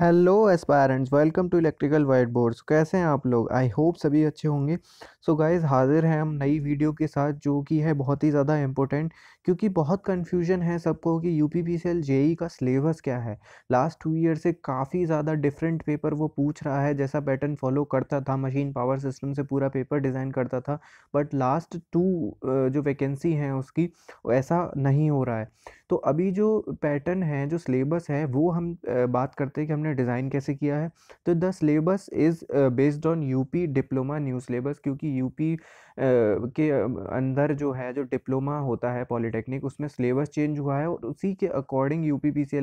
Hello aspirants welcome to electrical white boards कैसे हैं आप लोग आई होप सभी अच्छे होंगे सो so गाइस हाज़िर हैं हम नई वीडियो के साथ जो कि है बहुत ही ज़्यादा इम्पोर्टेंट क्योंकि बहुत कन्फ्यूजन है सबको कि U P P C L J E का सिलेबस क्या है लास्ट टू ईयर से काफ़ी ज़्यादा डिफरेंट पेपर वो पूछ रहा है जैसा पैटर्न फॉलो करता था मशीन पावर सिस्टम से पूरा पेपर डिज़ाइन करता था बट लास्ट टू जो वैकेंसी हैं उसकी ऐसा नहीं हो रहा है तो अभी जो पैटर्न है जो सिलेबस है वो हम बात करते हैं कि हमने डिज़ाइन कैसे किया है तो the syllabus is based on UP diploma new syllabus क्योंकि यूपी के अंदर जो है जो डिप्लोमा होता है पॉलिटेक्निक पॉलिटेक्निक उसमें सिलेबस चेंज हुआ है और उसी के अकॉर्डिंग यू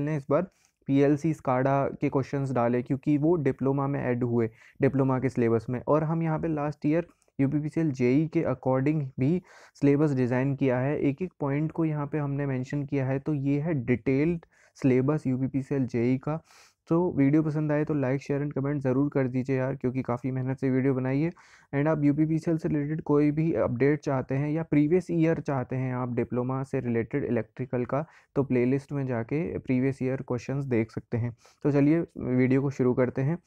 ने इस बार पी एल सी स्काडा के क्वेश्चन डाले क्योंकि वो डिप्लोमा में एड हुए डिप्लोमा के सिलेबस में और हम यहाँ पर last year U P P C L JE के अकॉर्डिंग भी सिलेबस डिज़ाइन किया है एक एक पॉइंट को यहाँ पे हमने मेंशन किया है तो ये है detailed syllabus U P P C L JE का तो वीडियो पसंद आए तो लाइक शेयर एंड कमेंट ज़रूर कर दीजिए यार क्योंकि काफ़ी मेहनत से वीडियो बनाई है एंड आप यू पी से रिलेटेड कोई भी अपडेट चाहते हैं या प्रीवियस ईयर चाहते हैं आप डिप्लोमा से रिलेटेड इलेक्ट्रिकल का तो प्लेलिस्ट में जाके प्रीवियस ईयर क्वेश्चन देख सकते हैं तो चलिए वीडियो को शुरू करते हैं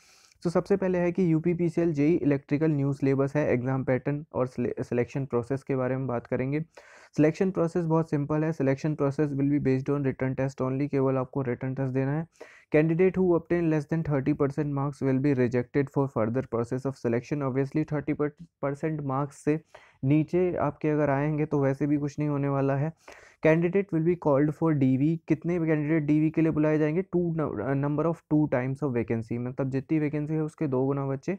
तो सबसे पहले है कि U P P C L electrical new syllabus है एग्ज़ाम पैटर्न और सिलेक्शन प्रोसेस के बारे में बात करेंगे सिलेक्शन प्रोसेस बहुत सिंपल है selection process will be based on written test only केवल आपको रिटर्न टेस्ट देना है candidate who obtain less than thirty percent marks will be rejected for further process of selection obviously thirty percent marks से नीचे आपके अगर आएंगे तो वैसे भी कुछ नहीं होने वाला है candidate will be called for DV कितने कैंडिडेट डीवी के लिए बुलाए जाएंगे two number of two times of vacancy मतलब जितनी वैकेंसी है उसके दो गुना बच्चे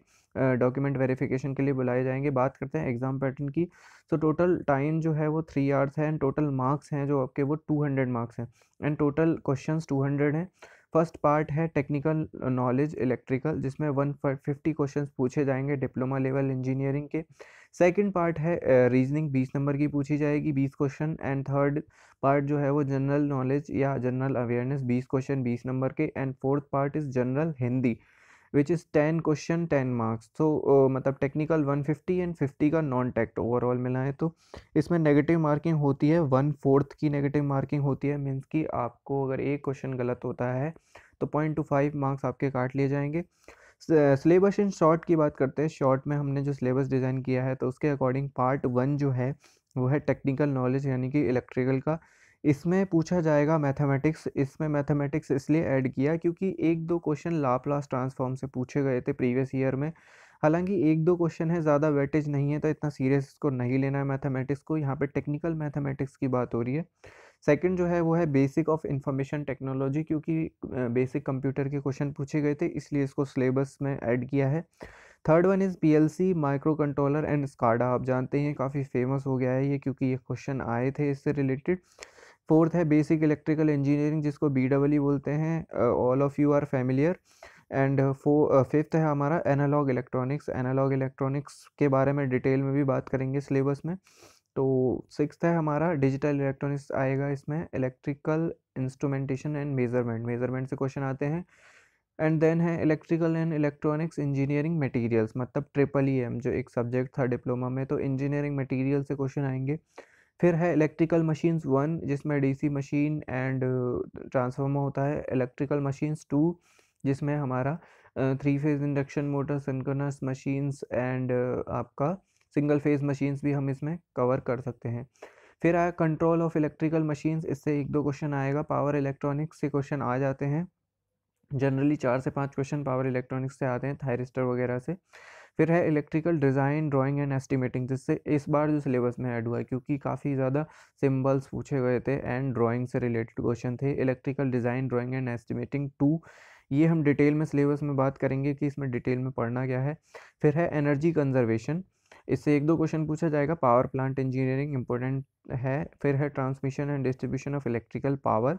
डॉक्यूमेंट uh, वेरिफिकेशन के लिए बुलाए जाएंगे बात करते हैं एग्जाम पैटर्न की सो टोटल टाइम जो है वो थ्री थ्री आवर्स है एंड टोटल मार्क्स हैं जो आपके वो टू हंड्रेड मार्क्स हैं and total questions two hundred हैं फर्स्ट पार्ट है टेक्निकल नॉलेज इलेक्ट्रिकल जिसमें वन फिफ्टी क्वेश्चन पूछे जाएंगे डिप्लोमा लेवल इंजीनियरिंग के सेकेंड पार्ट है रीजनिंग बीस नंबर की पूछी जाएगी बीस क्वेश्चन एंड थर्ड पार्ट जो है वो जनरल नॉलेज या जनरल अवेयरनेस बीस क्वेश्चन बीस नंबर के and fourth part is general Hindi which is ten question ten marks तो मतलब technical one fifty and fifty का नॉन टेक्ट ओवरऑल मिला है तो इसमें नेगेटिव मार्किंग होती है वन फोर्थ की नेगेटिव मार्किंग होती है मीन्स कि आपको अगर एक क्वेश्चन गलत होता है तो पॉइंट टू फाइव मार्क्स आपके काट लिए जाएंगे सिलेबस इन शॉर्ट की बात करते हैं शॉर्ट में हमने जो सिलेबस डिज़ाइन किया है तो उसके अकॉर्डिंग पार्ट वन जो है वो है टेक्निकल नॉलेज यानी कि इलेक्ट्रिकल का इसमें पूछा जाएगा मैथमेटिक्स इसमें मैथमेटिक्स इसलिए ऐड किया क्योंकि एक दो क्वेश्चन लाप्लास ट्रांसफॉर्म से पूछे गए थे प्रीवियस ईयर में हालांकि एक दो क्वेश्चन है ज़्यादा वेटेज नहीं है तो इतना सीरियस इसको नहीं लेना है मैथमेटिक्स को यहाँ पे टेक्निकल मैथमेटिक्स की बात हो रही है सेकंड जो है वो है बेसिक ऑफ इंफॉर्मेशन टेक्नोलॉजी क्योंकि बेसिक कंप्यूटर के क्वेश्चन पूछे गए थे इसलिए इसको सिलेबस में ऐड किया है third one is P L C microcontroller and SCADA आप जानते हैं काफ़ी फेमस हो गया है ये क्योंकि ये क्वेश्चन आए थे इससे रिलेटेड फोर्थ है बेसिक इलेक्ट्रिकल इंजीनियरिंग जिसको बी डब्ल्यू बोलते हैं all of you are familiar and फो फिफ्थ है हमारा एनालॉग इलेक्ट्रॉनिक्स एनालॉग इलेक्ट्रॉनिक्स के बारे में डिटेल में भी बात करेंगे सिलेबस में तो सिक्स है हमारा डिजिटल इलेक्ट्रॉनिक्स आएगा इसमें electrical instrumentation and measurement measurement से क्वेश्चन आते हैं एंड देन है electrical and electronics engineering materials मतलब ट्रिपल ई एम जो एक सब्जेक्ट था डिप्लोमा में तो इंजीनियरिंग मटेरियल से क्वेश्चन आएंगे फिर है इलेक्ट्रिकल मशीन्स वन जिसमें डीसी मशीन एंड ट्रांसफार्मर होता है इलेक्ट्रिकल मशीन्स टू जिसमें हमारा three phase induction motor synchronous machines and आपका सिंगल फेज मशीन्स भी हम इसमें कवर कर सकते हैं फिर आया कंट्रोल ऑफ इलेक्ट्रिकल मशीन्स इससे एक दो क्वेश्चन आएगा पावर इलेक्ट्रॉनिक्स से क्वेश्चन आ जाते हैं जनरली चार से पाँच क्वेश्चन पावर इलेक्ट्रॉनिक्स से आते हैं थायरिस्टर वगैरह से फिर है electrical design drawing and estimating जिससे इस बार जो सिलेबस में ऐड हुआ है क्योंकि काफ़ी ज़्यादा सिम्बल्स पूछे गए थे एंड ड्राइंग से रिलेटेड क्वेश्चन थे electrical design drawing and estimating too ये हम डिटेल में सिलेबस में बात करेंगे कि इसमें डिटेल में पढ़ना क्या है फिर है एनर्जी कंजर्वेशन इससे एक दो क्वेश्चन पूछा जाएगा पावर प्लांट इंजीनियरिंग इंपॉर्टेंट है फिर है transmission and distribution of electrical power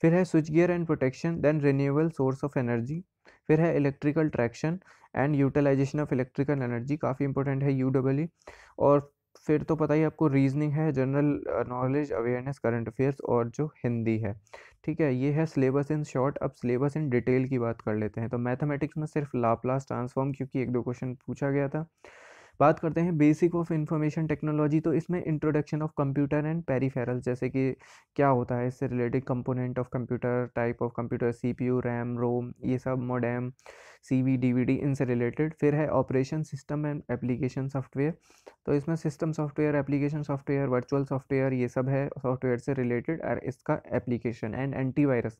फिर है switch gear and protection then renewable source of energy फिर है electrical traction and utilisation of electrical energy काफ़ी इंपॉर्टेंट है यू डब्ल्यू e। और फिर तो पता ही आपको रीजनिंग है general knowledge awareness current affairs और जो हिंदी है ठीक है ये है सिलेबस इन शॉर्ट अब सिलेबस इन डिटेल की बात कर लेते हैं तो मैथमेटिक्स में सिर्फ लाप्लास ट्रांसफॉर्म क्योंकि एक दो क्वेश्चन पूछा गया था बात करते हैं बेसिक ऑफ इंफॉर्मेशन टेक्नोलॉजी तो इसमें introduction of computer and peripheral जैसे कि क्या होता है इससे related component of computer type of computer CPU RAM ROM ये सब मोडेम सीवी डीवीडी इनसे रिलेटेड फिर है operation system and application software तो इसमें system software application software virtual software ये सब है सॉफ्टवेयर से रिलेटेड और इसका एप्लीकेशन एंड एंटीवायरस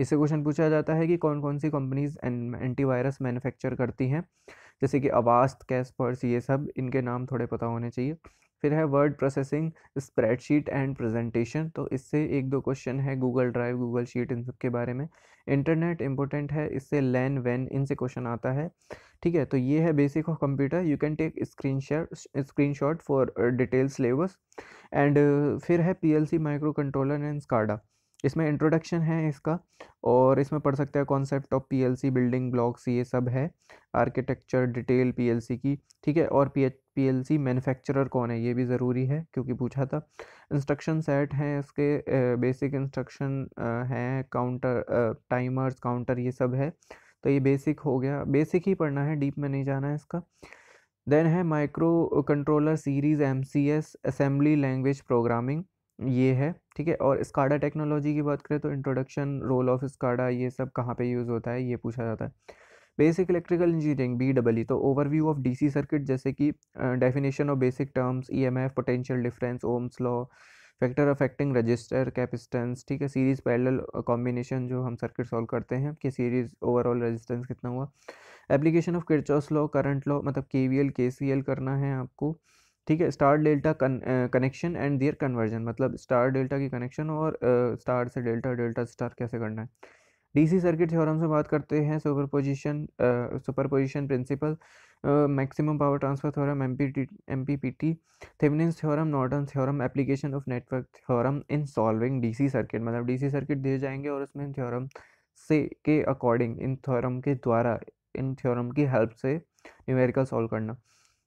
इससे क्वेश्चन पूछा जाता है कि कौन कौन सी कंपनीज एंटीवायरस मैन्युफैक्चर करती हैं जैसे कि अवास्त कैसपर्स ये सब इनके नाम थोड़े पता होने चाहिए फिर है word processing spreadsheet and presentation तो इससे एक दो क्वेश्चन है गूगल ड्राइव गूगल शीट इन सब के बारे में इंटरनेट इंपॉर्टेंट है इससे लैन वैन इनसे क्वेश्चन आता है ठीक है तो ये है basic of computer you can take screen screenshot for detail syllabus and फिर है P L C microcontroller and SCADA इसमें इंट्रोडक्शन है इसका और इसमें पढ़ सकते हैं concept of PLC building blocks ये सब है आर्किटेक्चर डिटेल पीएलसी की ठीक है और पी पीएलसी मैन्युफैक्चरर कौन है ये भी ज़रूरी है क्योंकि पूछा था इंस्ट्रक्शन सेट हैं इसके बेसिक इंस्ट्रक्शन हैं काउंटर टाइमर्स काउंटर ये सब है तो ये बेसिक हो गया बेसिक ही पढ़ना है डीप में नहीं जाना है इसका देन है microcontroller series M C S assembly language programming ये है ठीक है और स्काडा टेक्नोलॉजी की बात करें तो इंट्रोडक्शन रोल ऑफ स्काडा ये सब कहाँ पे यूज़ होता है ये पूछा जाता है basic electrical engineering B double E तो ओवरव्यू ऑफ डीसी सर्किट जैसे कि definition of basic terms EMF potential difference Ohm's law factor affecting resistor capacitance ठीक है सीरीज़ पैरल कॉम्बिनेशन जो हम सर्किट सॉल्व करते हैं कि सीरीज़ ओवरऑल रजिस्टेंस कितना हुआ application of Kirchhoff's law current law मतलब के वी एल के सी एल करना है आपको ठीक है star delta connection and their conversion मतलब स्टार डेल्टा की कनेक्शन और स्टार uh, से डेल्टा डेल्टा स्टार कैसे करना है डीसी सर्किट थ्योरम से बात करते हैं superposition superposition principle maximum power transfer theorem M P T M P P T Thevenin's theorem Norton theorem application of network theorem in solving DC circuit मतलब DC circuit दिए जाएंगे और उसमें theorem से के according इन theorem के द्वारा इन थ्योरम की हेल्प से न्यूमेरिकल सॉल्व करना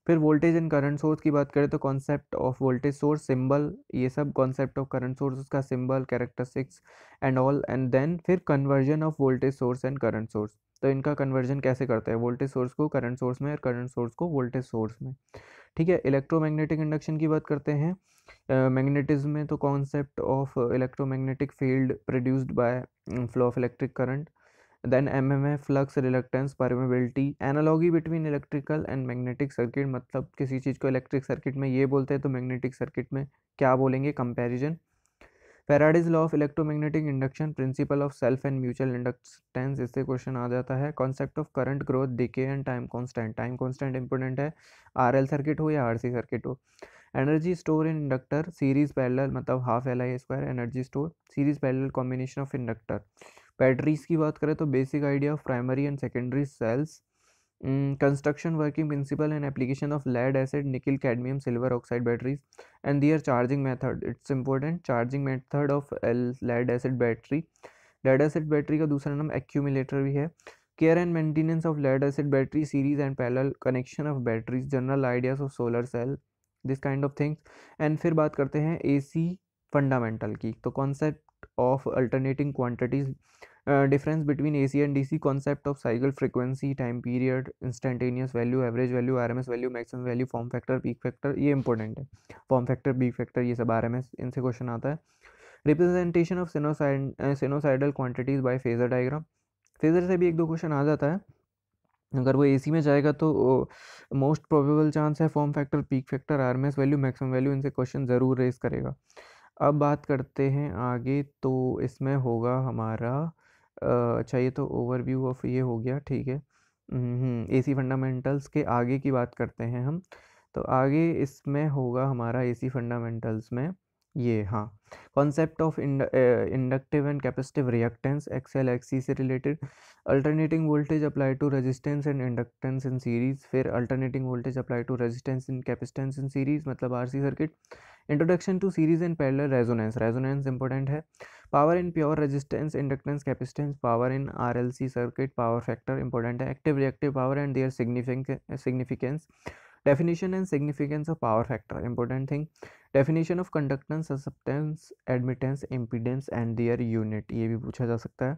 फिर वोल्टेज एंड करंट सोर्स की बात करें तो concept of voltage source symbol ये सब कॉन्सेप्ट ऑफ करंट सोर्स उसका symbol characteristics and all and then फिर conversion of voltage source and current source तो इनका कन्वर्जन कैसे करते हैं वोल्टेज सोर्स को करंट सोर्स में और करंट सोर्स को वोल्टेज सोर्स में ठीक है इलेक्ट्रोमैग्नेटिक इंडक्शन की बात करते हैं मैग्नेटिज्म uh, में तो concept of electromagnetic field produced by flow of electric current then M M F flux reluctance permeability analogy between electrical and magnetic circuit मतलब किसी चीज़ को इलेक्ट्रिक सर्किट में ये बोलते हैं तो मैग्नेटिक सर्किट में क्या बोलेंगे comparison Faraday's law of electromagnetic induction principle of self and mutual inductance इससे क्वेश्चन आ जाता है concept of current growth decay and time constant time constant important है आर एल सर्किट हो या आर सी सर्किट हो energy store in inductor series parallel मतलब half L I square energy store series parallel combination of inductor batteries की बात करें तो basic idea of primary and secondary cells construction working principle and application of lead acid nickel cadmium silver oxide batteries and their charging method it's important charging method of L lead acid battery lead acid battery का दूसरा नाम accumulator भी है care and maintenance of lead acid battery series and parallel connection of batteries general ideas of solar cell this kind of things and फिर बात करते हैं AC fundamental की तो concept of alternating quantities difference between A C and D C concept of cycle frequency time period instantaneous value average value R M S value maximum value form factor peak factor ये important है form factor peak factor ये सब R M S इनसे question आता है representation of sinusoidal quantities by phasor diagram phasor से भी एक दो क्वेश्चन आ जाता है अगर वो ए सी में जाएगा तो मोस्ट प्रोबेबल चांस है form factor peak factor R M S value maximum value इनसे क्वेश्चन ज़रूर रेस करेगा अब बात करते हैं आगे तो इसमें होगा हमारा अच्छा ये तो ओवरव्यू ऑफ ये हो गया ठीक है ए सी फंडामेंटल्स के आगे की बात करते हैं हम तो आगे इसमें होगा हमारा ए सी फंडामेंटल्स में ये हाँ concept of inductive and capacitive reactance XL XC से related alternating voltage apply to resistance and inductance in series फिर alternating voltage apply to resistance in capacitance in series मतलब RC circuit introduction to series and parallel resonance resonance important है power in pure resistance inductance capacitance power in RLC circuit power factor important है active reactive power and their significance definition and significance of power factor important thing definition of conductance susceptance admittance impedance and their unit ये भी पूछा जा सकता है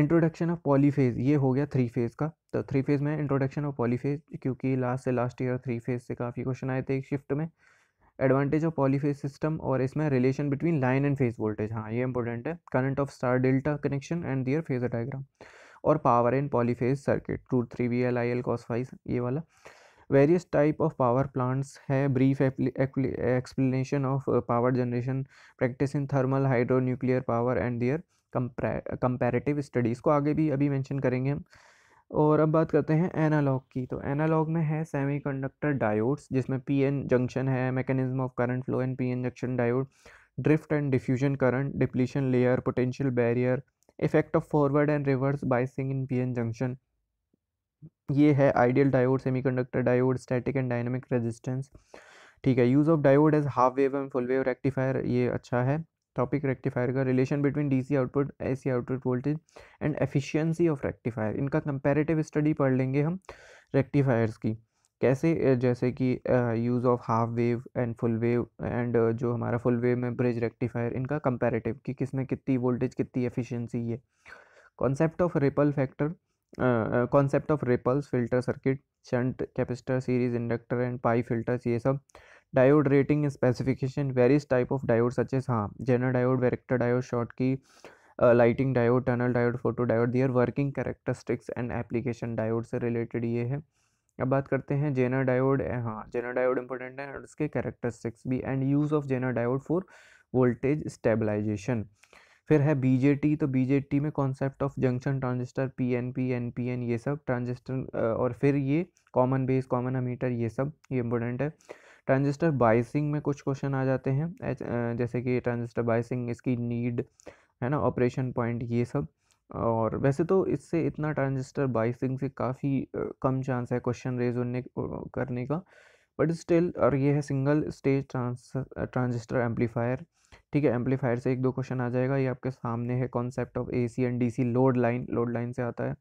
introduction of polyphase ये हो गया थ्री फेज़ का तो थ्री फेज़ में इंट्रोडक्शन ऑफ पॉलीफेज क्योंकि लास्ट से लास्ट ईयर थ्री फेज़ से काफ़ी क्वेश्चन आए थे एक शिफ्ट में एडवांटेज ऑफ पॉलीफेज सिस्टम और इसमें relation between line and phase voltage हाँ ये इंपॉर्टेंट है current of star delta connection and their phasor diagram और power in polyphase circuit two three V L I L cos five ये वाला various type of power plants है brief explanation of power generation practice in thermal hydro nuclear power and their comparative studies को आगे भी अभी mention करेंगे हम और अब बात करते हैं एनालॉग की तो एनालॉग में है सेमीकंडक्टर डायोड्स जिसमें पीएन जंक्शन है mechanism of current flow and PN junction diode drift and diffusion current depletion layer potential barrier effect of forward and reverse biasing in PN junction ये है ideal diode semiconductor diode static and dynamic resistance ठीक है use of diode as half wave and full wave rectifier ये अच्छा है topic rectifier का relation between DC output AC output voltage and efficiency of rectifier इनका comparative study पढ़ लेंगे हम रेक्टिफायर्स की कैसे जैसे कि use of half wave and full wave and जो हमारा फुल वेव में ब्रिज रेक्टिफायर इनका कंपेरेटिव कि किसमें कितनी वोल्टेज कितनी एफिशियंसी है concept of ripple factor concept of ripples filter circuit shunt capacitor series inductor and pi filters ये सब diode rating specification various type of diode such as हाँ Zener diode varactor diode short Schottky lighting diode tunnel diode photo diode their working characteristics and application diode से related ये है अब बात करते हैं जेनर डायोड uh, हाँ जेनर डायोड इंपॉर्टेंट है और उसके करेक्टरिस्टिक्स भी and use of Zener diode for voltage stabilization फिर है बीजेटी तो बीजेटी में concept of junction transistor P P N N P N ये सब ट्रांजिस्टर uh, और फिर ये कॉमन बेस कॉमन अमीटर ये सब ये इम्पोर्टेंट है ट्रांजिस्टर बाइसिंग में कुछ क्वेश्चन आ जाते हैं जैसे कि ट्रांजिस्टर बाइसिंग इसकी नीड है ना ऑपरेशन पॉइंट ये सब और वैसे तो इससे इतना ट्रांजिस्टर बाइसिंग से काफ़ी कम चांस है क्वेश्चन रेज होने करने का बट स्टिल और ये है single stage trans transistor amplifier ठीक है एम्पलीफायर से एक दो क्वेश्चन आ जाएगा ये आपके सामने है concept of A C and D C load line load line से आता है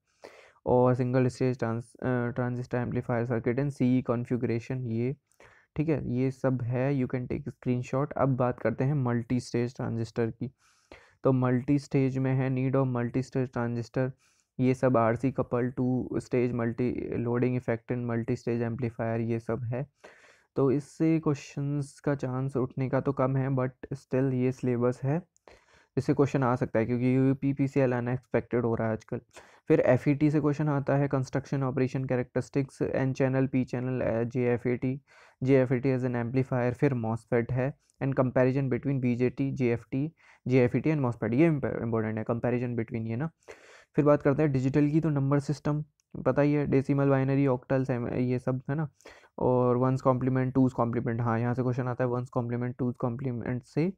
और single stage trans transistor amplifier circuit and C configuration ये ठीक है ये सब है यू कैन टेक शॉट अब बात करते हैं मल्टी स्टेज ट्रांजिस्टर की तो मल्टी स्टेज में है need of multistage transistor ये सब R C couple two stage multi loading effect in multistage amplifier ये सब है तो इससे क्वेश्चंस का चांस उठने का तो कम है बट स्टिल ये सिलेबस है इससे क्वेश्चन आ सकता है क्योंकि U P P C L unexpected हो रहा है आजकल फिर एफ ई टी से क्वेश्चन आता है construction operation characteristics N channel P channel J F A T J F A T as an amplifier फिर मॉसफेट है and comparison between B J T J F T J F E T and MOSFET ये important है comparison between ये ना फिर बात करते हैं डिजिटल की तो नंबर सिस्टम पता ही है डेसिमल बाइनरी ऑक्टल ये सब है ना और वंस कॉम्प्लीमेंट टूज कॉम्प्लीमेंट हाँ यहाँ से क्वेश्चन आता है वंस कॉम्प्लीमेंट टूज कॉम्प्लीमेंट से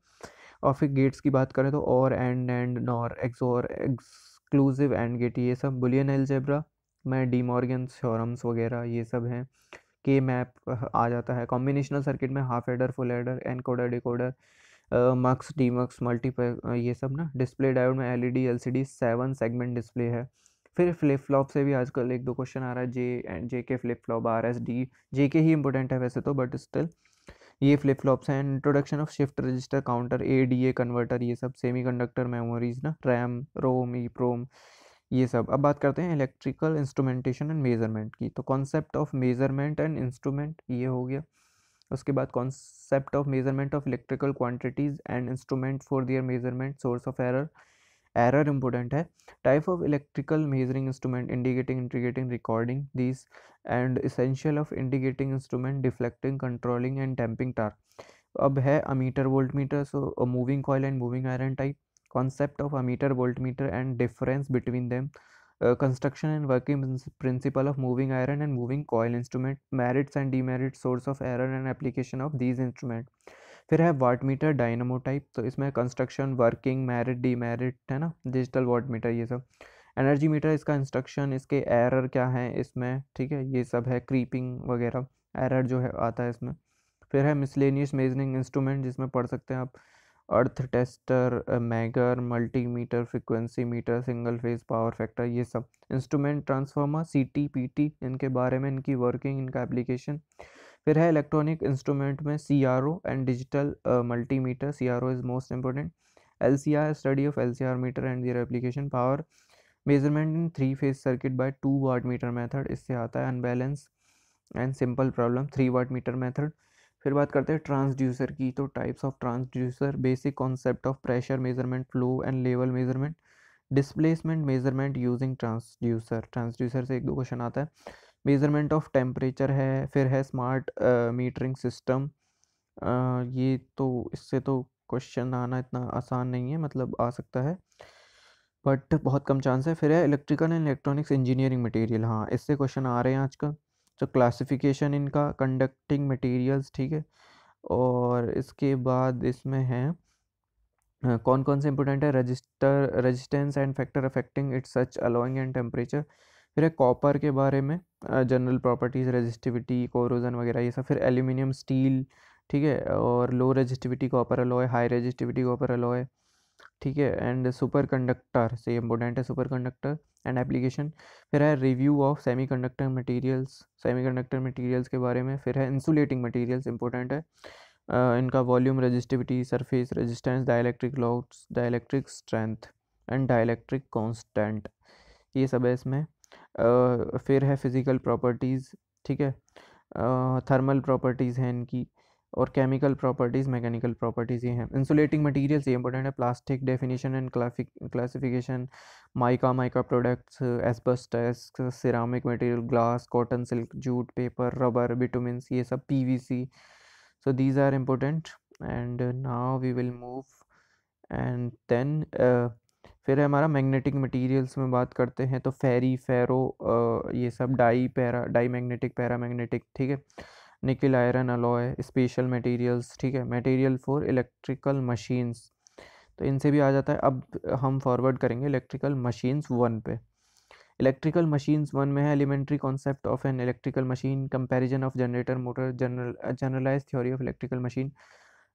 और फिर गेट्स की बात करें तो और and and NOR XOR exclusive and gate ये सब बुलियन एलजेब्रा में डी मॉर्गन थ्योरम्स वगैरह ये सब हैं के मैप आ जाता है कॉम्बिनेशनल सर्किट में half adder full adder encoder decoder mux demux multiple ये सब ना डिस्प्ले डायोड में L E D L C D seven segment display है फिर फ्लिप फ्लॉप से भी आजकल एक दो क्वेश्चन आ रहा है जे and J K flip flop R S D J K ही इंपॉर्टेंट है वैसे तो बट स्टिल ये फ्लिप फ्लॉप्स हैं introduction of shift register counter A D A converter ये सब सेमी कंडक्टर मेमोरीज ना रैम रोम ई प्रोम ये सब अब बात करते हैं इलेक्ट्रिकल इंस्ट्रूमेंटेशन एंड मेज़रमेंट की तो concept of measurement and instrument ये हो गया उसके बाद concept of measurement of electrical quantities and instrument for their measurement source of error error important है type of electrical measuring instrument indicating integrating recording this and essential of indicating instrument deflecting controlling and damping torque अब है ammeter voltmeter so moving coil and moving iron type concept of ammeter voltmeter and difference between them construction and working principle of moving iron and moving coil instrument merits and demerit source of error and application of these instrument फिर है watt meter dynamo type तो इसमें construction working merit demerit है ना digital वाट wattmeter ये सब energy meter इसका instruction इसके एरर क्या है इसमें ठीक है ये सब है क्रीपिंग वगैरह एरर जो है आता है इसमें फिर है मिसलेनियस मेजरिंग इंस्ट्रूमेंट जिसमें पढ़ सकते हैं आप earth tester megger multimeter frequency meter single phase power factor ये सब instrument transformer C T P T इनके बारे में इनकी वर्किंग इनका एप्लीकेशन फिर है इलेक्ट्रॉनिक इंस्ट्रूमेंट में C R O and digital multimeter C R O is most important L C R study of L C R meter and their application power measurement in three phase circuit by two wattmeter method इससे आता है unbalance and simple problem three wattmeter method फिर बात करते हैं transducer की तो types of transducer basic concept of pressure measurement flow and level measurement displacement measurement using transducer transducer से एक दो क्वेश्चन आता है मेज़रमेंट ऑफ टेम्परेचर है फिर है स्मार्ट मीटरिंग सिस्टम ये तो इससे तो क्वेश्चन आना इतना आसान नहीं है मतलब आ सकता है बट बहुत कम चांस है फिर है electrical and electronics engineering material हाँ इससे क्वेश्चन आ रहे हैं आजकल तो क्लासिफिकेशन इनका कंडक्टिंग मटेरियल्स ठीक है और इसके बाद इसमें है कौन कौन से इंपोर्टेंट है resistor resistance and factor affecting its such alloying and temperature फिर है कॉपर के बारे में जनरल प्रॉपर्टीज़ रेजिस्टिविटी कोरोजन वगैरह ये सब फिर एल्यूमिनियम स्टील ठीक है और low resistivity copper alloy high resistivity copper alloy ठीक है एंड सुपर कंडक्टर से इम्पोर्टेंट है सुपर कंडक्टर एंड एप्लीकेशन फिर है review of semiconductor materials semiconductor materials के बारे में फिर है इंसुलेटिंग मटीरियल्स इंपॉर्टेंट है uh, इनका volume resistivity surface resistance dielectric loss dielectric strength and dielectric constant ये सब है इसमें फिर है फिज़िकल प्रॉपर्टीज़ ठीक है थर्मल प्रॉपर्टीज़ हैं इनकी और केमिकल प्रॉपर्टीज़ मैकेनिकल प्रॉपर्टीज़ ये हैं इंसुलेटिंग मटेरियल्स ये इंपॉर्टेंट है plastic definition and classification mica mica products asbestos ceramic material glass cotton silk jute paper rubber bituminous ये सब PVC so these are important and now we will move and then फिर है हमारा magnetic materials में बात करते हैं तो फेरी फेरो ये सब dia para diamagnetic paramagnetic ठीक है nickel iron alloy special materials ठीक है मटेरियल फॉर इलेक्ट्रिकल मशीन्स तो इनसे भी आ जाता है अब हम फॉरवर्ड करेंगे इलेक्ट्रिकल मशीन्स वन पे इलेक्ट्रिकल मशीन्स वन में है elementary concept of an electrical machine comparison of generator motor general generalize theory of electrical machine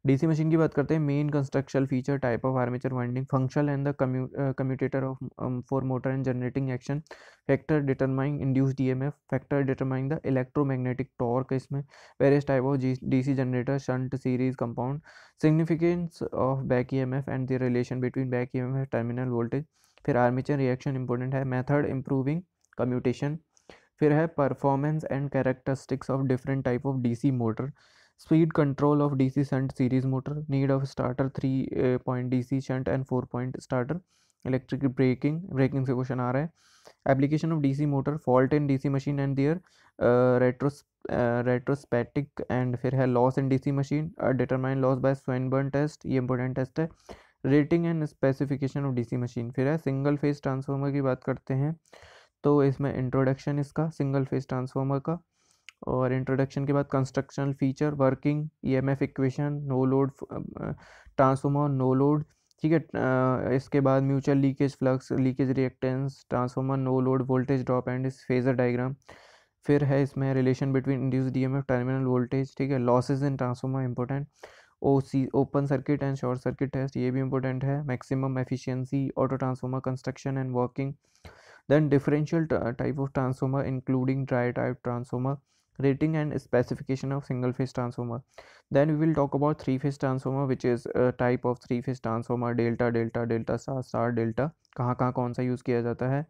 DC machine की बात करते हैं main construction feature type of armature winding function and the commutator of for motor and generating action factor determining induce EMF factor determining the electromagnetic torque इसमें various type of DC generator shunt series compound significance of back EMF and the relation between back F terminal voltage फिर armature reaction important है method improving commutation फिर है performance and characteristics of different type of DC motor speed control of dc shunt series motor need of starter three point point dc shunt and 4 point starter electric braking braking से question आ रहा है application of DC motor fault in DC machine and their रेट्रोस रेट्रोस्पेटिक and फिर है loss in DC machine determine loss by Swinburne test ये important test है rating and specification of DC machine फिर है सिंगल फेज ट्रांसफॉर्मर की बात करते हैं तो इसमें इंट्रोडक्शन इसका सिंगल फेज ट्रांसफॉर्मर का और इंट्रोडक्शन के बाद constructional feature working EMF equation no load transformer no load ठीक है uh, इसके बाद mutual leakage flux leakage reactance transformer no load voltage drop and इस फेजर डायग्राम फिर है इसमें relation between induce EMF terminal voltage ठीक है losses in transformer important O C open circuit and short circuit test ये भी important है maximum efficiency autotransformer construction and working then differential type of transformer including dry type transformer rating and specification of single phase transformer then we will talk about three phase transformer which is a type of three phase transformer delta delta delta star star delta कहाँ कहाँ कौन सा use किया जाता है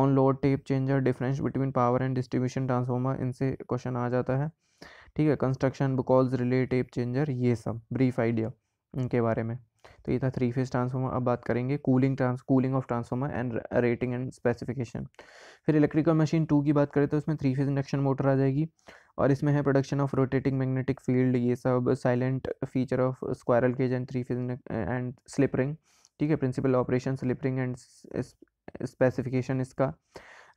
on load tap changer difference between power and distribution transformer इनसे question आ जाता है ठीक है construction Buchholz relay tap changer ये सब ब्रीफ आइडिया इनके बारे में तो ये था थ्री फेज ट्रांसफार्मर अब बात करेंगे cooling trans cooling of transformer and rating and specification फिर इलेक्ट्रिकल मशीन टू की बात करें तो उसमें थ्री फेज इंडक्शन मोटर आ जाएगी और इसमें है production of rotating magnetic field ये सब silent feature of squirrel cage and three phase and slip ring ठीक है principle operation slip ring and specification इसका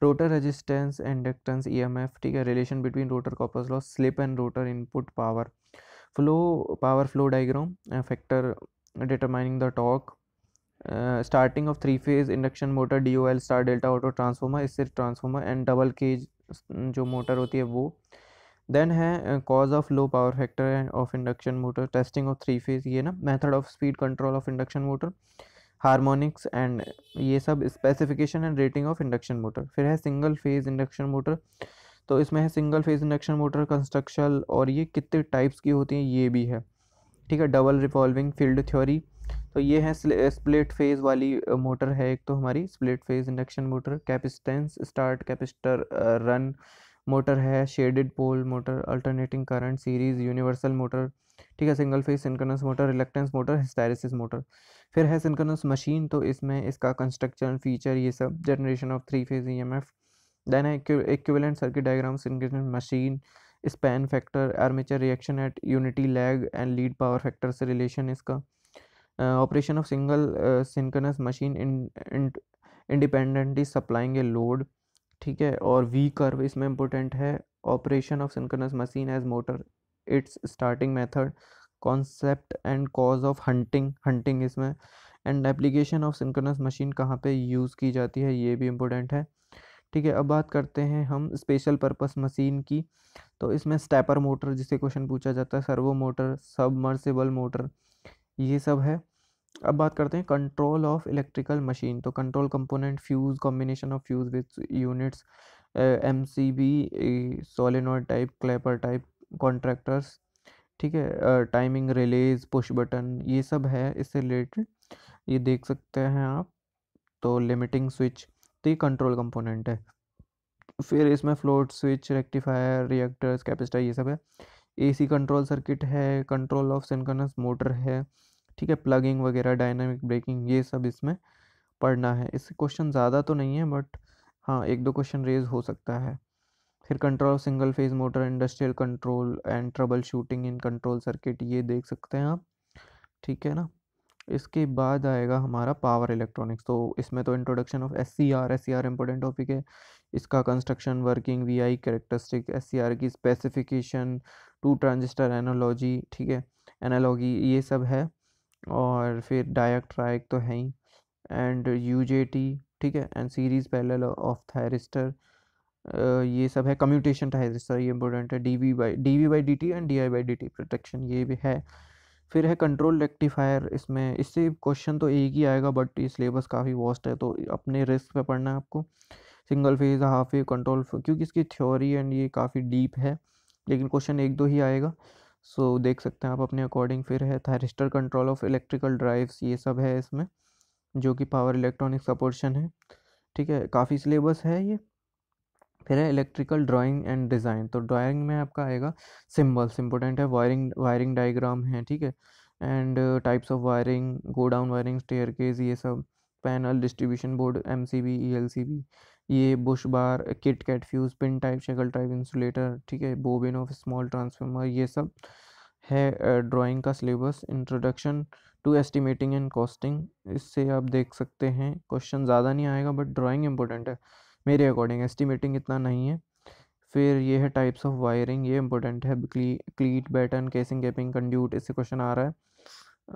रोटर रेजिस्टेंस इंडक्टेंस एफ ठीक है relation between rotor coppers loss slip and rotor input power flow power flow diagram factor determining the torque starting of three phase induction motor D O L star delta auto transformer इससे transformer and double cage जो motor होती है वो then है cause of low power factor of induction motor testing of three phase ये ना method of speed control of induction motor harmonics and ये सब specification and rating of induction motor फिर है सिंगल फेज इंडक्शन मोटर तो इसमें है single phase induction motor construction और ये कितने टाइप्स की होती हैं ये भी है ठीक है डबल रिवॉल्विंग फील्ड थ्योरी तो ये है स्प्लिट फेज़ वाली मोटर है एक तो हमारी split phase induction motor capacitance start capacitor run motor है shaded pole motor alternating current series universal motor ठीक है single phase synchronous motor reluctance motor hysteresis motor फिर है सिंकनस मशीन तो इसमें इसका कंस्ट्रक्शन फीचर ये सब generation of three phase E M F then है equivalent circuit diagram synchronous machine span factor armature reaction at unity lag and lead power factor से relation इसका operation of single synchronous machine independently supplying a load ठीक है और V curve इसमें important है operation of synchronous machine as motor its starting method concept and cause of hunting hunting इसमें and application of synchronous machine कहाँ पे use की जाती है ये भी इम्पोर्टेंट है ठीक है अब बात करते हैं हम स्पेशल पर्पस मशीन की तो इसमें स्टेपर मोटर जिसे क्वेश्चन पूछा जाता है सर्वो मोटर सबमर्सिबल मोटर ये सब है अब बात करते हैं कंट्रोल ऑफ इलेक्ट्रिकल मशीन तो control component fuse combination of fuse with units M C B solenoid type clapper type contractors ठीक है टाइमिंग रिलेज पुश बटन ये सब है इससे रिलेटेड ये देख सकते हैं आप तो लिमिटिंग स्विच तो ये कंट्रोल कंपोनेंट है फिर इसमें float switch rectifier reactors capacitor ये सब है एसी कंट्रोल सर्किट है कंट्रोल ऑफ सिंक्रोनस मोटर है ठीक है प्लगिंग वगैरह डायनामिक ब्रेकिंग ये सब इसमें पढ़ना है इससे क्वेश्चन ज़्यादा तो नहीं है बट हाँ एक दो क्वेश्चन रेज हो सकता है फिर control of single phase motor industrial control and troubleshooting in control circuit ये देख सकते हैं आप ठीक है ना इसके बाद आएगा हमारा पावर इलेक्ट्रॉनिक्स तो इसमें तो introduction of S C R S C R important topic है इसका construction working V I characteristic S C R की स्पेसिफिकेशन टू ट्रांजिस्टर एनोलॉजी ठीक है एनालॉगी ये सब है और फिर डायक ट्राइक तो है ही एंड यू जे टी ठीक है and series parallel of thyristor ये सब है कम्यूटेशन थायरिस्टर ये इम्पोर्टेंट है D V by D V by D T and D I by D T protection ये भी है फिर है कंट्रोल रेक्टिफायर इसमें इससे क्वेश्चन तो एक ही आएगा बट ये सिलेबस काफ़ी वॉस्ट है तो अपने रिस्क पे पढ़ना है आपको single phase half phase control क्योंकि इसकी थ्योरी एंड ये काफ़ी डीप है लेकिन क्वेश्चन एक दो ही आएगा सो so, देख सकते हैं आप अपने अकॉर्डिंग फिर है thyristor control of electrical drives ये सब है इसमें जो कि पावर इलेक्ट्रॉनिक्स का पोर्शन है ठीक है काफ़ी सिलेबस है ये फिर है इलेक्ट्रिकल ड्राइंग एंड डिज़ाइन तो ड्राइंग में आपका आएगा सिम्बल्स इंपॉर्टेंट है वायरिंग वायरिंग डाइग्राम है ठीक है and types of wiring godown wiring staircase ये सब panel distribution board M C B E L C B ये bus bar kit kat fuse pin type shackle type insulator ठीक है bobbin of small transformer ये सब है drawing का syllabus introduction to estimating and costing इससे आप देख सकते हैं क्वेश्चन ज़्यादा नहीं आएगा बट ड्राइंग इंपॉर्टेंट है मेरे अकॉर्डिंग एस्टिमेटिंग इतना नहीं है फिर ये है टाइप्स ऑफ वायरिंग ये इंपॉर्टेंट है cleat batten casing capping conduit इससे क्वेश्चन आ रहा है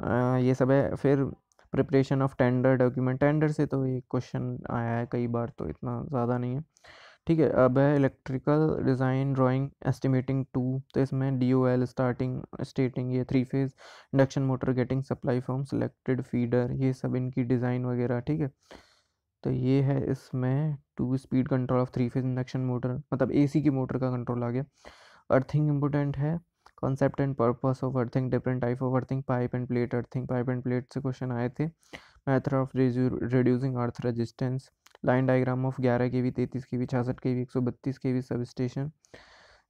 आ, ये सब है फिर preparation of tender document tender से तो ये क्वेश्चन आया है कई बार तो इतना ज़्यादा नहीं है ठीक है अब है electrical design drawing estimating two तो इसमें D O L starting stating ये three phase induction motor getting supply from selected feeder ये सब इनकी डिज़ाइन वगैरह ठीक है तो ये है इसमें two speed control of three phase induction motor मतलब एसी की मोटर का कंट्रोल आ गया अर्थिंग इम्पोर्टेंट है concept and purpose of earthing different type of earthing pipe and plate earthing pipe and plate से क्वेश्चन आए थे method of reducing earth resistance line diagram of ग्यारह के वी तैतीस के वी छियासठ के वी एक सौ बत्तीस के वी सब स्टेशन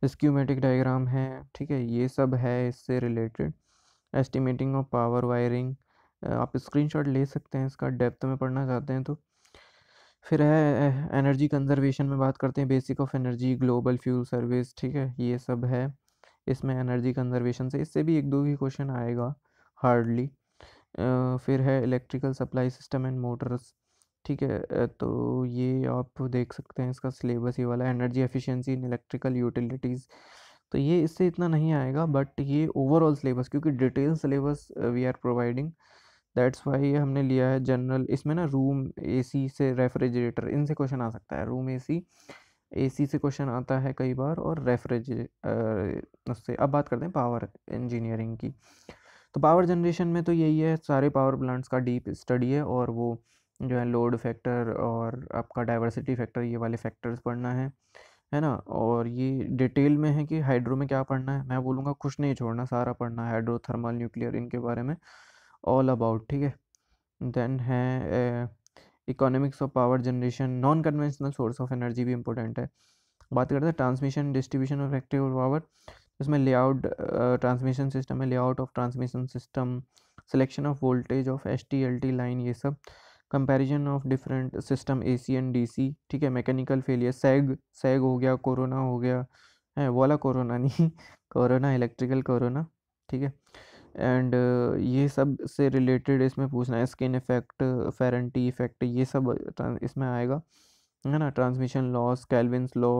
स्क्यूमेटिक डायग्राम है ठीक है ये सब है इससे related estimating of power wiring आप स्क्रीनशॉट ले सकते हैं इसका डेप्थ में पढ़ना चाहते हैं तो फिर है एनर्जी कंजर्वेशन में बात करते हैं basic of energy global fuel service ठीक है ये सब है इसमें एनर्जी कंजर्वेशन से इससे भी एक दो ही क्वेश्चन आएगा हार्डली फिर है electrical supply system and motors ठीक है तो ये आप देख सकते हैं इसका सिलेबस ये वाला energy efficiency in electrical utilities तो ये इससे इतना नहीं आएगा बट ये ओवरऑल सिलेबस क्योंकि detail syllabus we are providing that's why हमने लिया है जनरल इसमें ना रूम एसी से रेफ्रिजरेटर इनसे क्वेश्चन आ सकता है रूम एसी एसी से क्वेश्चन आता है कई बार और रेफ्रिज उससे अब बात करते हैं पावर इंजीनियरिंग की तो पावर जनरेशन में तो यही है सारे पावर प्लांट्स का डीप स्टडी है और वो जो है लोड फैक्टर और आपका डाइवर्सिटी फैक्टर ये वाले फैक्टर्स पढ़ना है है ना और ये डिटेल में है कि हाइड्रो में क्या पढ़ना है मैं बोलूँगा कुछ नहीं छोड़ना सारा पढ़ना है हाइड्रो थर्मल न्यूक्लियर इनके बारे में ऑल अबाउट ठीक है देन है economics of power generation non conventional source of energy भी इंपॉर्टेंट है बात करते हैं transmission distribution of electric power इसमें लेआउट ट्रांसमिशन सिस्टम है layout of transmission system selection of voltage of S T L T line ये सब comparison of different system A C and D C ठीक है मैकेनिकल फेलियर सैग सैग हो गया corona हो गया है वाला कोरोना नहीं कोरोना इलेक्ट्रिकल कोरोना ठीक है एंड ये सब से रिलेटेड इसमें पूछना है स्किन इफेक्ट फेरेंटी इफेक्ट ये सब इसमें आएगा है ना ट्रांसमिशन लॉस कैलविनस लॉ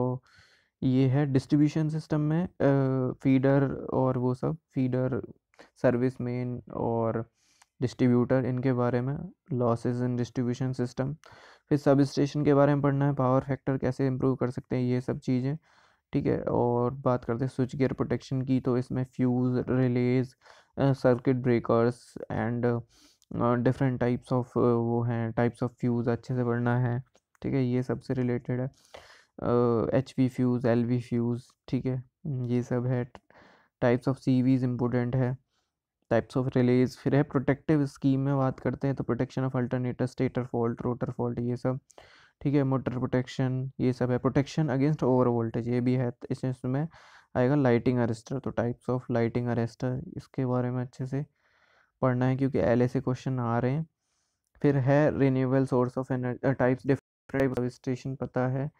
ये है डिस्ट्रीब्यूशन सिस्टम में फीडर और वो सब फीडर सर्विस मेन और डिस्ट्रीब्यूटर इनके बारे में लॉसेस इन डिस्ट्रीब्यूशन सिस्टम फिर सब स्टेशन के बारे में पढ़ना है पावर फैक्टर कैसे इम्प्रूव कर सकते हैं ये सब चीज़ें ठीक है और बात करते हैं स्विच गियर प्रोटेक्शन की तो इसमें fuse relays circuit breakers and different types of वो हैं टाइप्स ऑफ फ्यूज़ अच्छे से पढ़ना है ठीक है ये सब से रिलेटेड है H V fuse L V fuse ठीक है ये सब है टाइप्स ऑफ सी वीज इम्पोर्टेंट है टाइप्स ऑफ रिलेज फिर है प्रोटेक्टिव स्कीम में बात करते हैं तो protection of alternator stator fault rotor fault ये सब ठीक है मोटर प्रोटेक्शन ये सब है प्रोटेक्शन अगेंस्ट ओवर वोल्टेज ये भी है इसमें आएगा लाइटिंग अरेस्टर तो टाइप्स ऑफ लाइटिंग अरेस्टर इसके बारे में अच्छे से पढ़ना है क्योंकि एल से क्वेश्चन आ रहे हैं फिर है renewable source of energy types different station पता है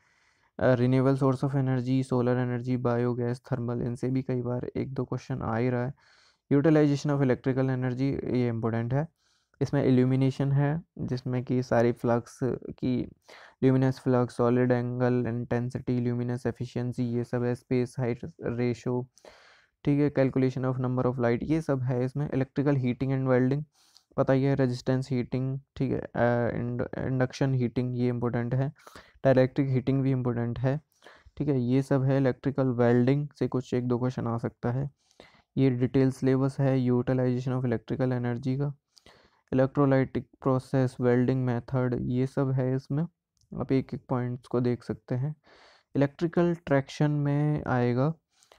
renewable source of energy solar energy biogas thermal इनसे भी कई बार एक दो क्वेश्चन आ ही रहा है यूटिलाइजेशन ऑफ इलेक्ट्रिकल एनर्जी ये इम्पोर्टेंट है इसमें एल्यूमिनेशन है जिसमें कि सारी फ्लक्स की luminous flux solid angle intensity luminous efficiency ये सब है स्पेस हाइट रेशो ठीक है calculation of number of light ये सब है इसमें इलेक्ट्रिकल हीटिंग एंड वेल्डिंग पता ही है रेजिस्टेंस हीटिंग ठीक है इंडक्शन हीटिंग ये इंपॉर्टेंट है डायरेक्ट्रिक हीटिंग भी इंपॉर्टेंट है ठीक है ये सब है इलेक्ट्रिकल वेल्डिंग से कुछ एक दो क्वेश्चन आ सकता है ये डिटेल सिलेबस है यूटिलाइजेशन ऑफ इलेक्ट्रिकल एनर्जी का इलेक्ट्रोलाइटिक प्रोसेस वेल्डिंग मेथड ये सब है इसमें आप एक एक पॉइंट्स को देख सकते हैं इलेक्ट्रिकल ट्रैक्शन में आएगा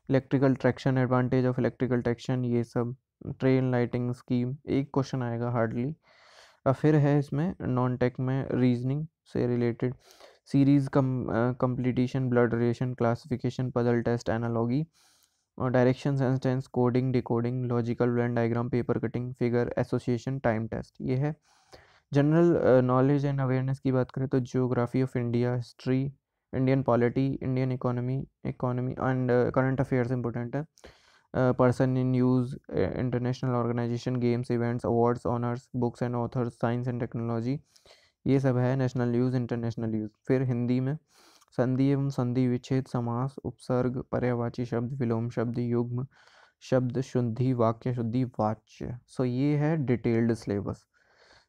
electrical traction advantage of electrical traction ये सब ट्रेन लाइटिंग स्कीम एक क्वेश्चन आएगा हार्डली और फिर है इसमें नॉन टेक में रीजनिंग से related series cum completion blood relation classification puzzle test analogy और direction sentence tense coding decoding logical bland diagram paper cutting figure association time test ये है जनरल नॉलेज एंड अवेयरनेस की बात करें तो geography of India history Indian polity Indian economy economy and current affairs important है person in news international organization games events awards honours books and authors science and technology ये सब है national news international news फिर हिंदी में संधि एवं संधि विच्छेद समास उपसर्ग पर्यावाची शब्द विलोम शब्द युग्म शब्द शुद्धि वाक्य शुद्धि वाच्य सो ये है डिटेल्ड सिलेबस